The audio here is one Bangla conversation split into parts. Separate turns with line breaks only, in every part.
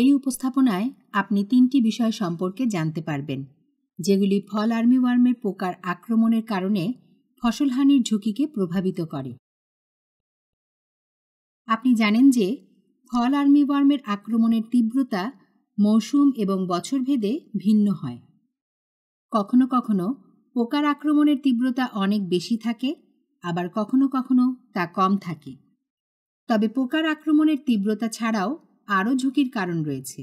এই উপস্থাপনায় আপনি তিনটি বিষয় সম্পর্কে জানতে পারবেন যেগুলি ফল আর্মিওয়ার্মের পোকার আক্রমণের কারণে ফসলহানির ঝুঁকিকে প্রভাবিত করে আপনি জানেন যে ফল আর্মিওয়ার্মের আক্রমণের তীব্রতা মৌসুম এবং বছরভেদে ভিন্ন হয় কখনো কখনো পোকার আক্রমণের তীব্রতা অনেক বেশি থাকে আবার কখনো কখনো তা কম থাকে তবে পোকার আক্রমণের তীব্রতা ছাড়াও আরও ঝুঁকির কারণ রয়েছে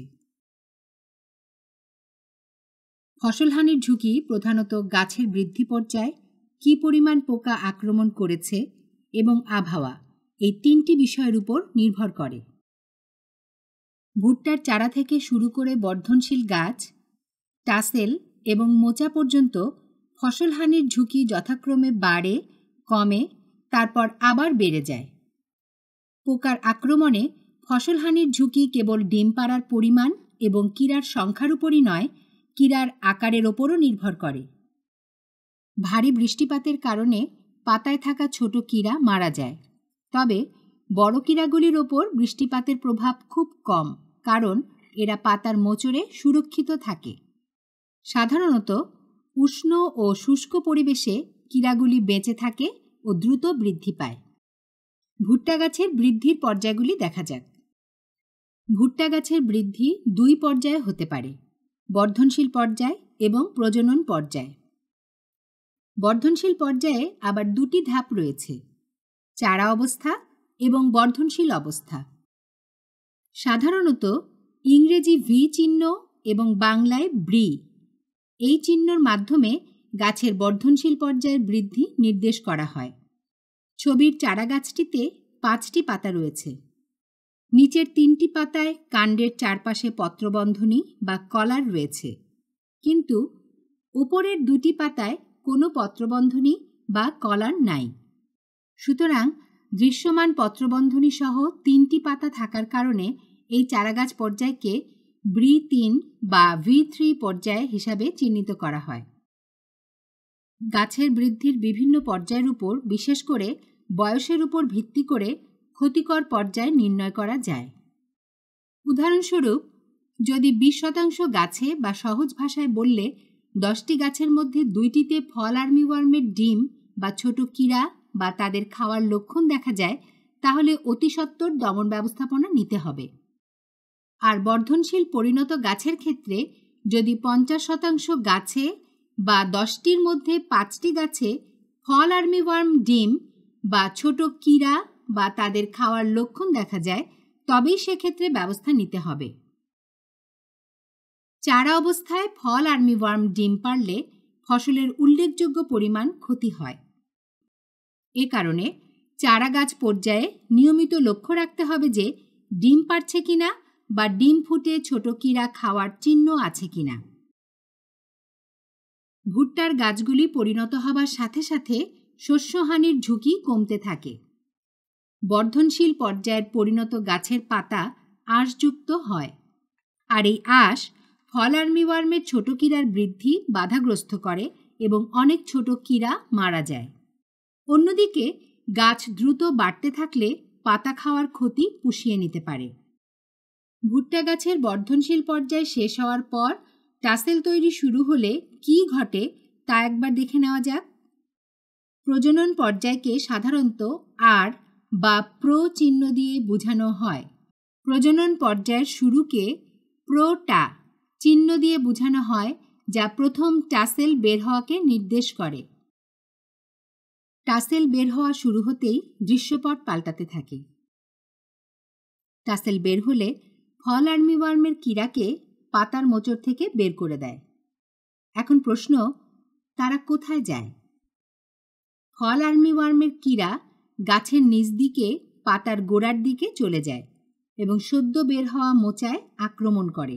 ফসলহানির ঝুঁকি প্রধানত গাছের বৃদ্ধি পর্যায়ে কি পরিমাণ পোকা আক্রমণ করেছে এবং আবহাওয়া এই তিনটি বিষয়ের উপর নির্ভর করে ভুট্টার চারা থেকে শুরু করে বর্ধনশীল গাছ টাসেল এবং মোচা পর্যন্ত ফসলহানির ঝুঁকি যথাক্রমে বাড়ে কমে তারপর আবার বেড়ে যায় পোকার আক্রমণে ফসলহানির ঝুঁকি কেবল ডিম পাড়ার পরিমাণ এবং কিরার সংখ্যার উপরই নয় কিরার আকারের ওপরও নির্ভর করে ভারী বৃষ্টিপাতের কারণে পাতায় থাকা ছোট কিরা মারা যায় তবে বড় কিরাগুলির ওপর বৃষ্টিপাতের প্রভাব খুব কম কারণ এরা পাতার মোচড়ে সুরক্ষিত থাকে সাধারণত উষ্ণ ও শুষ্ক পরিবেশে কিরাগুলি বেঁচে থাকে ও দ্রুত বৃদ্ধি পায় ভুট্টা গাছের বৃদ্ধির পর্যায়গুলি দেখা যাক ভুট্টা গাছের বৃদ্ধি দুই পর্যায়ে হতে পারে বর্ধনশীল পর্যায় এবং প্রজনন পর্যায় বর্ধনশীল পর্যায়ে আবার দুটি ধাপ রয়েছে চারা অবস্থা এবং বর্ধনশীল অবস্থা সাধারণত ইংরেজি ভি চিহ্ন এবং বাংলায় ব্রি এই চিহ্নর মাধ্যমে গাছের বর্ধনশীল পর্যায়ের বৃদ্ধি নির্দেশ করা হয় ছবির চারা গাছটিতে পাঁচটি পাতা রয়েছে নিচের তিনটি পাতায় কাণ্ডের চারপাশে পত্রবন্ধনী বা কলার রয়েছে কিন্তু উপরের দুটি পাতায় কোনো পত্রবন্ধনী বা কলার নাই সুতরাং দৃশ্যমান পত্রবন্ধনী সহ তিনটি পাতা থাকার কারণে এই চারাগাছ পর্যায়কে ব্রি তিন বা ভি থ্রি পর্যায় হিসাবে চিহ্নিত করা হয় গাছের বৃদ্ধির বিভিন্ন পর্যায়ের উপর বিশেষ করে বয়সের উপর ভিত্তি করে ক্ষতিকর পর্যায়ে নির্ণয় করা যায় উদাহরণস্বরূপ যদি বিশ শতাংশ গাছে বা সহজ ভাষায় বললে দশটি গাছের মধ্যে দুইটিতে ফল আর্মিওয়ার্মের ডিম বা ছোট কীড়া বা তাদের খাওয়ার লক্ষণ দেখা যায় তাহলে অতিসত্বর দমন ব্যবস্থাপনা নিতে হবে আর বর্ধনশীল পরিণত গাছের ক্ষেত্রে যদি পঞ্চাশ শতাংশ গাছে বা দশটির মধ্যে পাঁচটি গাছে ফল আর্মিওয়ার্ম ডিম বা ছোট কীড়া বা তাদের খাওয়ার লক্ষণ দেখা যায় তবেই সেক্ষেত্রে ব্যবস্থা নিতে হবে চারা অবস্থায় ফল ওয়ার্ম ডিম পারলে ফসলের উল্লেখযোগ্য পরিমাণ ক্ষতি হয় এ কারণে চারা গাছ পর্যায়ে নিয়মিত লক্ষ্য রাখতে হবে যে ডিম পারছে কিনা বা ডিম ফুটে ছোট কিরা খাওয়ার চিহ্ন আছে কিনা ভুট্টার গাছগুলি পরিণত হবার সাথে সাথে শস্যহানির ঝুঁকি কমতে থাকে বর্ধনশীল পর্যায়ের পরিণত গাছের পাতা আঁশযুক্ত হয় আর এই আঁশ ফল আর্মিওয়ার্মের ছোট কিরার বৃদ্ধি বাধাগ্রস্ত করে এবং অনেক ছোট কিরা মারা যায় অন্যদিকে গাছ দ্রুত বাড়তে থাকলে পাতা খাওয়ার ক্ষতি পুষিয়ে নিতে পারে ভুট্টা গাছের বর্ধনশীল পর্যায় শেষ হওয়ার পর টাসেল তৈরি শুরু হলে কি ঘটে তা একবার দেখে নেওয়া যাক প্রজনন পর্যায়কে সাধারণত আর বা প্রো চিহ্ন দিয়ে বোঝানো হয় প্রজনন পর্যায়ের শুরুকে প্রোটা চিহ্ন দিয়ে বোঝানো হয় যা প্রথম টাসেল বের হওয়াকে নির্দেশ করে টাসেল বের হওয়া শুরু হতেই দৃশ্যপট পাল্টাতে থাকে টাসেল বের হলে ফল আর্মিওয়ার্মের কীড়াকে পাতার মোচড় থেকে বের করে দেয় এখন প্রশ্ন তারা কোথায় যায় ফল আর্মিওয়ার্মের কীড়া গাছের নিচ দিকে পাতার গোড়ার দিকে চলে যায় এবং সদ্য বের হওয়া মোচায় আক্রমণ করে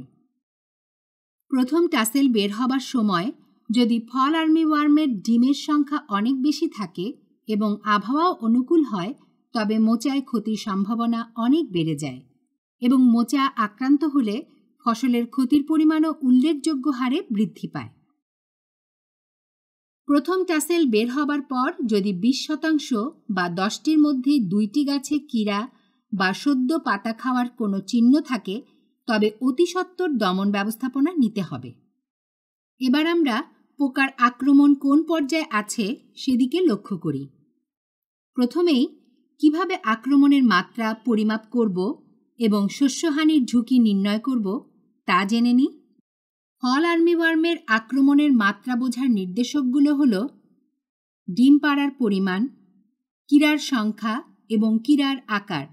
প্রথম টাসেল বের হবার সময় যদি ফল আর্মি ওয়ার্মের ডিমের সংখ্যা অনেক বেশি থাকে এবং আবহাওয়াও অনুকূল হয় তবে মোচায় ক্ষতির সম্ভাবনা অনেক বেড়ে যায় এবং মোচা আক্রান্ত হলে ফসলের ক্ষতির পরিমাণও উল্লেখযোগ্য হারে বৃদ্ধি পায় প্রথম টাসেল বের হবার পর যদি বিশ শতাংশ বা দশটির মধ্যে দুইটি গাছে কিরা বা সদ্য পাতা খাওয়ার কোনো চিহ্ন থাকে তবে অতিসত্বর দমন ব্যবস্থাপনা নিতে হবে এবার আমরা পোকার আক্রমণ কোন পর্যায়ে আছে সেদিকে লক্ষ্য করি প্রথমেই কিভাবে আক্রমণের মাত্রা পরিমাপ করব এবং শস্যহানির ঝুঁকি নির্ণয় করব তা জেনে নিই ফল আর্মিওয়ার্মের আক্রমণের মাত্রা বোঝার নির্দেশকগুলো হল ডিম পাড়ার পরিমাণ কিরার সংখ্যা এবং কিরার আকার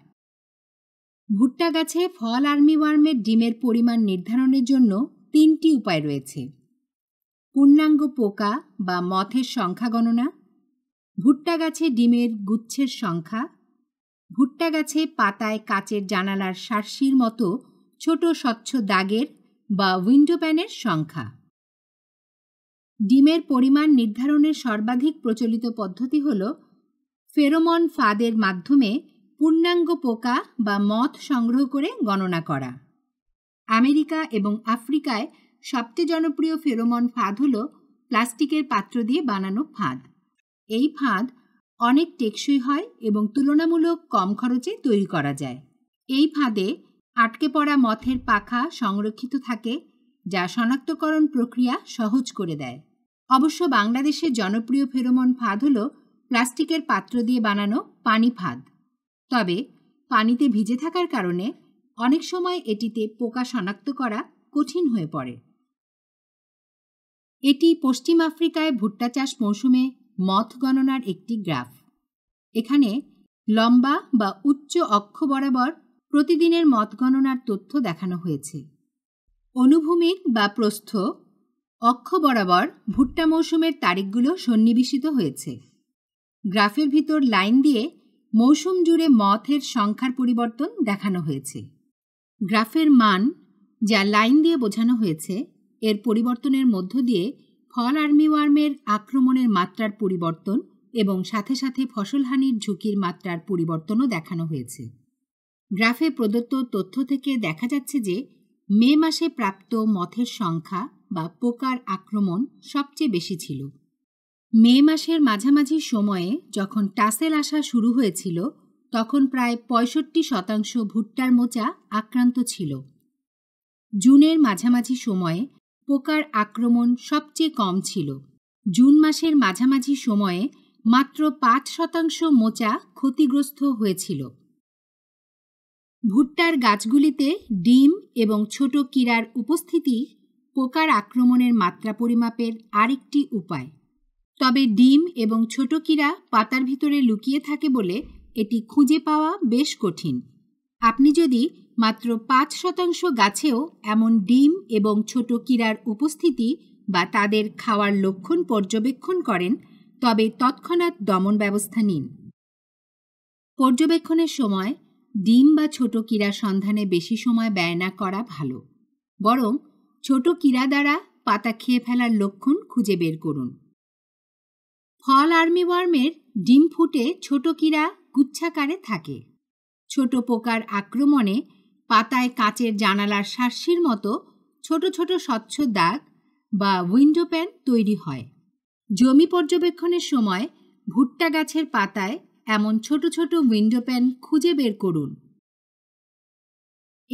ভুট্টা গাছে ফল আর্মিওয়ার্মের ডিমের পরিমাণ নির্ধারণের জন্য তিনটি উপায় রয়েছে পূর্ণাঙ্গ পোকা বা মথের সংখ্যা গণনা ভুট্টা গাছে ডিমের গুচ্ছের সংখ্যা ভুট্টা গাছে পাতায় কাচের জানালার শার্সির মতো ছোট স্বচ্ছ দাগের বা উইন্ডো প্যানের সংখ্যা ডিমের পরিমাণ নির্ধারণের সর্বাধিক প্রচলিত পদ্ধতি হল ফেরোমন ফাদের মাধ্যমে পূর্ণাঙ্গ পোকা বা মথ সংগ্রহ করে গণনা করা আমেরিকা এবং আফ্রিকায় সবচেয়ে জনপ্রিয় ফেরোমন ফাঁদ হল প্লাস্টিকের পাত্র দিয়ে বানানো ফাঁদ এই ফাঁদ অনেক টেকসই হয় এবং তুলনামূলক কম খরচে তৈরি করা যায় এই ফাঁদে আটকে পড়া মথের পাখা সংরক্ষিত থাকে যা শনাক্তকরণ প্রক্রিয়া সহজ করে দেয় অবশ্য বাংলাদেশের জনপ্রিয় ফেরোমন ফাঁদ হল প্লাস্টিকের পাত্র দিয়ে বানানো পানি ফাঁদ তবে পানিতে ভিজে থাকার কারণে অনেক সময় এটিতে পোকা শনাক্ত করা কঠিন হয়ে পড়ে এটি পশ্চিম আফ্রিকায় ভুট্টা চাষ মৌসুমে মথ গণনার একটি গ্রাফ এখানে লম্বা বা উচ্চ অক্ষ বরাবর প্রতিদিনের মত গণনার তথ্য দেখানো হয়েছে অনুভূমিক বা প্রস্থ অক্ষ বরাবর ভুট্টা মৌসুমের তারিখগুলো সন্নিবেশিত হয়েছে গ্রাফের ভিতর লাইন দিয়ে মৌসুম জুড়ে মথের সংখ্যার পরিবর্তন দেখানো হয়েছে গ্রাফের মান যা লাইন দিয়ে বোঝানো হয়েছে এর পরিবর্তনের মধ্য দিয়ে ফল আর্মিওয়ার্মের আক্রমণের মাত্রার পরিবর্তন এবং সাথে সাথে ফসলহানির ঝুঁকির মাত্রার পরিবর্তনও দেখানো হয়েছে গ্রাফে প্রদত্ত তথ্য থেকে দেখা যাচ্ছে যে মে মাসে প্রাপ্ত মথের সংখ্যা বা পোকার আক্রমণ সবচেয়ে বেশি ছিল মে মাসের মাঝামাঝি সময়ে যখন টাসেল আসা শুরু হয়েছিল তখন প্রায় পঁয়ষট্টি শতাংশ ভুট্টার মোচা আক্রান্ত ছিল জুনের মাঝামাঝি সময়ে পোকার আক্রমণ সবচেয়ে কম ছিল জুন মাসের মাঝামাঝি সময়ে মাত্র পাঁচ শতাংশ মোচা ক্ষতিগ্রস্ত হয়েছিল ভুট্টার গাছগুলিতে ডিম এবং ছোট কীরার উপস্থিতি পোকার আক্রমণের মাত্রা পরিমাপের আরেকটি উপায় তবে ডিম এবং ছোট কীরা পাতার ভিতরে লুকিয়ে থাকে বলে এটি খুঁজে পাওয়া বেশ কঠিন আপনি যদি মাত্র পাঁচ শতাংশ গাছেও এমন ডিম এবং ছোট কীরার উপস্থিতি বা তাদের খাওয়ার লক্ষণ পর্যবেক্ষণ করেন তবে তৎক্ষণাৎ দমন ব্যবস্থা নিন পর্যবেক্ষণের সময় ডিম বা ছোট কীরা সন্ধানে বেশি সময় ব্যয় না করা ভালো বরং ছোট কীরা দ্বারা পাতা খেয়ে ফেলার লক্ষণ খুঁজে বের করুন ফল আর্মিওয়ার্মের ডিম ফুটে ছোট কীরা গুচ্ছাকারে থাকে ছোট পোকার আক্রমণে পাতায় কাঁচের জানালার শার্সির মতো ছোট ছোট স্বচ্ছ দাগ বা উইন্ডো প্যান তৈরি হয় জমি পর্যবেক্ষণের সময় ভুট্টা গাছের পাতায় এমন ছোট ছোট উইন্ডো প্যান খুঁজে বের করুন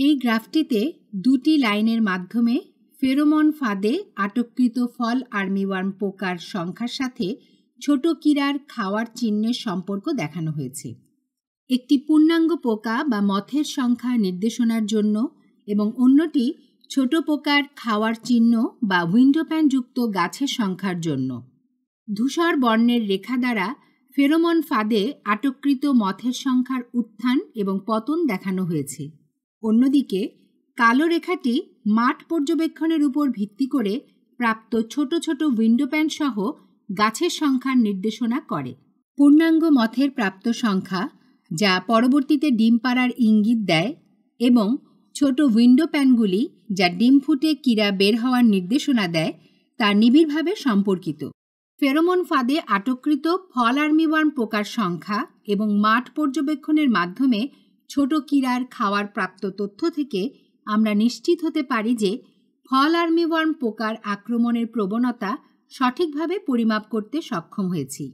এই গ্রাফটিতে দুটি লাইনের মাধ্যমে ফেরোমন ফাঁদে আটককৃত ফল আর্মিওয়ার্ম পোকার সংখ্যার সাথে ছোট কিরার খাওয়ার চিহ্নের সম্পর্ক দেখানো হয়েছে একটি পূর্ণাঙ্গ পোকা বা মথের সংখ্যা নির্দেশনার জন্য এবং অন্যটি ছোট পোকার খাওয়ার চিহ্ন বা উইন্ডো প্যানযুক্ত গাছের সংখ্যার জন্য ধূসর বর্ণের রেখা দ্বারা ফেরোমন ফাঁদে আটককৃত মথের সংখ্যার উত্থান এবং পতন দেখানো হয়েছে অন্যদিকে কালো রেখাটি মাঠ পর্যবেক্ষণের উপর ভিত্তি করে প্রাপ্ত ছোট ছোট উইন্ডো সহ গাছের সংখ্যার নির্দেশনা করে পূর্ণাঙ্গ মথের প্রাপ্ত সংখ্যা যা পরবর্তীতে ডিম পাড়ার ইঙ্গিত দেয় এবং ছোট উইন্ডো প্যানগুলি যা ডিম ফুটে কিরা বের হওয়ার নির্দেশনা দেয় তা নিবিড়ভাবে সম্পর্কিত ফেরোমন ফাঁদে আটককৃত ফল আর্মিওয়ার্ম পোকার সংখ্যা এবং মাঠ পর্যবেক্ষণের মাধ্যমে ছোট কিরার খাওয়ার প্রাপ্ত তথ্য থেকে আমরা নিশ্চিত হতে পারি যে ফল আর্মিওয়ার্ম পোকার আক্রমণের প্রবণতা সঠিকভাবে পরিমাপ করতে সক্ষম হয়েছি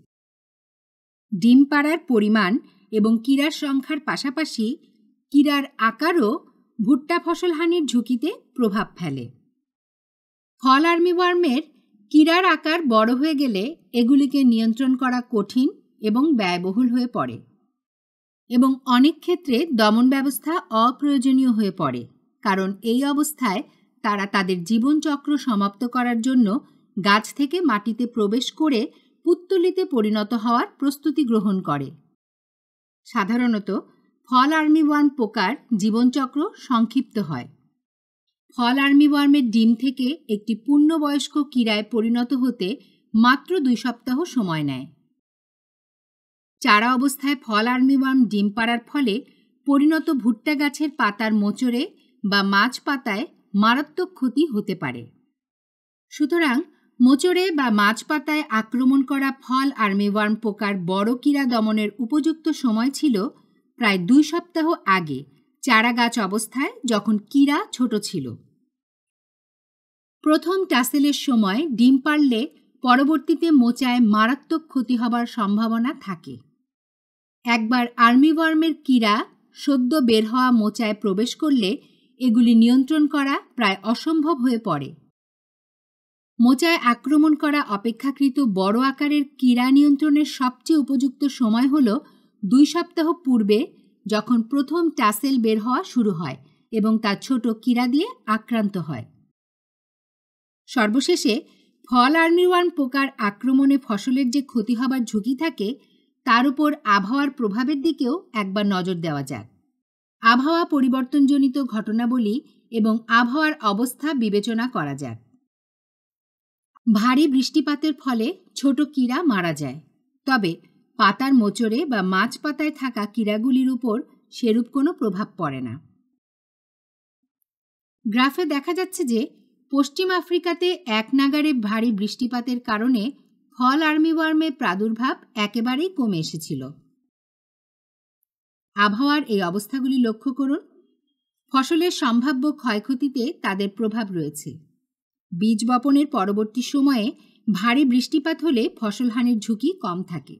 ডিম পাড়ার পরিমাণ এবং কিরার সংখ্যার পাশাপাশি কিরার আকারও ভুট্টা ফসলহানির ঝুঁকিতে প্রভাব ফেলে ফল আর্মিওয়ার্মের কিরার আকার বড় হয়ে গেলে এগুলিকে নিয়ন্ত্রণ করা কঠিন এবং ব্যয়বহুল হয়ে পড়ে এবং অনেক ক্ষেত্রে দমন ব্যবস্থা অপ্রয়োজনীয় হয়ে পড়ে কারণ এই অবস্থায় তারা তাদের জীবনচক্র সমাপ্ত করার জন্য গাছ থেকে মাটিতে প্রবেশ করে পুত্তলিতে পরিণত হওয়ার প্রস্তুতি গ্রহণ করে সাধারণত ফল আর্মিওয়ান পোকার জীবনচক্র সংক্ষিপ্ত হয় হল ওয়ার্মের ডিম থেকে একটি পূর্ণবয়স্ক কিরায় পরিণত হতে মাত্র দুই সপ্তাহ সময় নেয় চারা অবস্থায় ফল আর্মি ওয়ার্ম ডিম পাড়ার ফলে পরিণত ভুট্টা গাছের পাতার মোচড়ে বা মাছ পাতায় মারাত্মক ক্ষতি হতে পারে সুতরাং মোচড়ে বা মাছ পাতায় আক্রমণ করা ফল আর্মিওয়ার্ম পোকার বড় কিরা দমনের উপযুক্ত সময় ছিল প্রায় দুই সপ্তাহ আগে চারা গাছ অবস্থায় যখন কিরা ছোট ছিল প্রথম টাসেলের সময় ডিম পারলে পরবর্তীতে মোচায় মারাত্মক ক্ষতি হবার সম্ভাবনা থাকে একবার আর্মিওয়ার্মের কীরা সদ্য বের হওয়া মোচায় প্রবেশ করলে এগুলি নিয়ন্ত্রণ করা প্রায় অসম্ভব হয়ে পড়ে মোচায় আক্রমণ করা অপেক্ষাকৃত বড় আকারের কীড়া নিয়ন্ত্রণের সবচেয়ে উপযুক্ত সময় হল দুই সপ্তাহ পূর্বে যখন প্রথম টাসেল বের হওয়া শুরু হয় এবং তা ছোট কীড়া দিয়ে আক্রান্ত হয় সর্বশেষে ফল আর্মিওয়ার্ম পোকার আক্রমণে ফসলের যে ক্ষতি হবার ঝুঁকি থাকে তার উপর আবহাওয়ার প্রভাবের দিকেও একবার নজর দেওয়া যাক আবহাওয়া পরিবর্তনজনিত ঘটনাবলী এবং আবহাওয়ার অবস্থা বিবেচনা করা যাক ভারী বৃষ্টিপাতের ফলে ছোট কীরা মারা যায় তবে পাতার মোচড়ে বা মাছ পাতায় থাকা কীড়াগুলির উপর সেরূপ কোনো প্রভাব পড়ে না গ্রাফে দেখা যাচ্ছে যে পশ্চিম আফ্রিকাতে এক নাগারে ভারী বৃষ্টিপাতের কারণে ফল আর্মিওয়ার্মের প্রাদুর্ভাব একেবারেই কমে এসেছিল আবহাওয়ার এই অবস্থাগুলি লক্ষ্য করুন ফসলের সম্ভাব্য ক্ষয়ক্ষতিতে তাদের প্রভাব রয়েছে বীজ বপনের পরবর্তী সময়ে ভারী বৃষ্টিপাত হলে ফসলহানির ঝুঁকি কম থাকে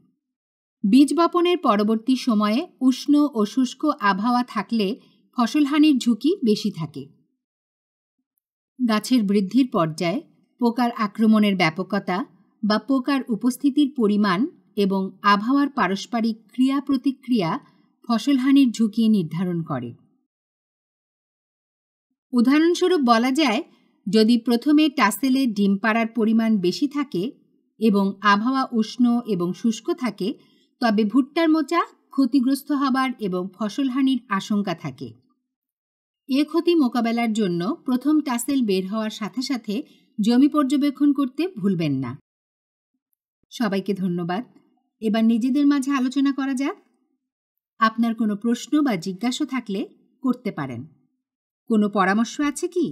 বীজ বপনের পরবর্তী সময়ে উষ্ণ ও শুষ্ক আবহাওয়া থাকলে ফসলহানির ঝুঁকি বেশি থাকে গাছের বৃদ্ধির পর্যায়ে পোকার আক্রমণের ব্যাপকতা বা পোকার উপস্থিতির পরিমাণ এবং আবহাওয়ার পারস্পরিক ক্রিয়া প্রতিক্রিয়া ফসলহানির ঝুঁকি নির্ধারণ করে উদাহরণস্বরূপ বলা যায় যদি প্রথমে টাসেলে ডিম পাড়ার পরিমাণ বেশি থাকে এবং আবহাওয়া উষ্ণ এবং শুষ্ক থাকে তবে ভুট্টার মোচা ক্ষতিগ্রস্ত হবার এবং ফসলহানির আশঙ্কা থাকে এ ক্ষতি মোকাবেলার জন্য প্রথম টাসেল বের হওয়ার সাথে সাথে জমি পর্যবেক্ষণ করতে ভুলবেন না সবাইকে ধন্যবাদ এবার নিজেদের মাঝে আলোচনা করা যাক আপনার কোনো প্রশ্ন বা জিজ্ঞাসা থাকলে করতে পারেন কোনো পরামর্শ আছে কি